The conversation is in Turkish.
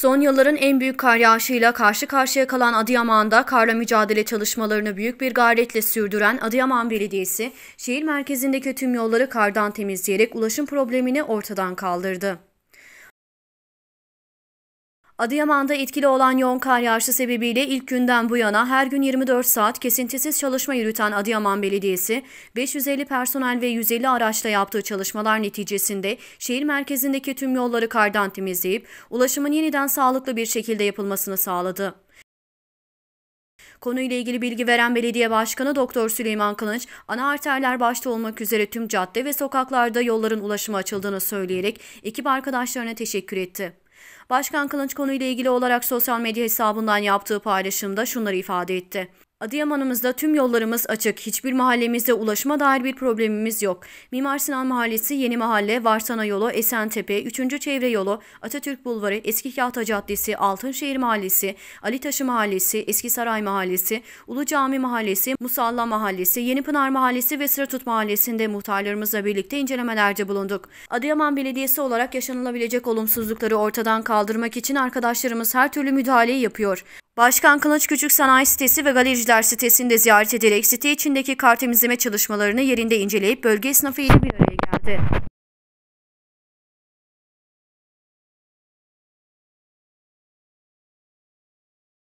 Son yılların en büyük kar yağışıyla karşı karşıya kalan Adıyaman'da karla mücadele çalışmalarını büyük bir gayretle sürdüren Adıyaman Belediyesi, şehir merkezindeki tüm yolları kardan temizleyerek ulaşım problemini ortadan kaldırdı. Adıyaman'da etkili olan yoğun kar yağışı sebebiyle ilk günden bu yana her gün 24 saat kesintisiz çalışma yürüten Adıyaman Belediyesi, 550 personel ve 150 araçla yaptığı çalışmalar neticesinde şehir merkezindeki tüm yolları kardan temizleyip ulaşımın yeniden sağlıklı bir şekilde yapılmasını sağladı. Konuyla ilgili bilgi veren Belediye Başkanı Doktor Süleyman Kılıç, ana arterler başta olmak üzere tüm cadde ve sokaklarda yolların ulaşıma açıldığını söyleyerek ekip arkadaşlarına teşekkür etti. Başkan Kılıç konuyla ilgili olarak sosyal medya hesabından yaptığı paylaşımda şunları ifade etti. Adıyaman'ımızda tüm yollarımız açık. Hiçbir mahallemizde ulaşma dair bir problemimiz yok. Mimar Sinan Mahallesi, Yeni Mahalle, Varsana Yolu, Esentepe, 3. Çevre Yolu, Atatürk Bulvarı, Eski Kahta Caddesi, Altınşehir Mahallesi, Ali Taşı Mahallesi, Eski Saray Mahallesi, Ulu Cami Mahallesi, Musalla Mahallesi, Yeni Pınar Mahallesi ve Sıratut Mahallesi'nde muhtarlarımızla birlikte incelemelerde bulunduk. Adıyaman Belediyesi olarak yaşanılabilecek olumsuzlukları ortadan kaldırmak için arkadaşlarımız her türlü müdahaleyi yapıyor. Başkan Kılıç Küçük Sanayi Sitesi ve Galericiler Sitesi'nde ziyaret ederek site içindeki kar temizleme çalışmalarını yerinde inceleyip bölge esnafı ile bir araya geldi.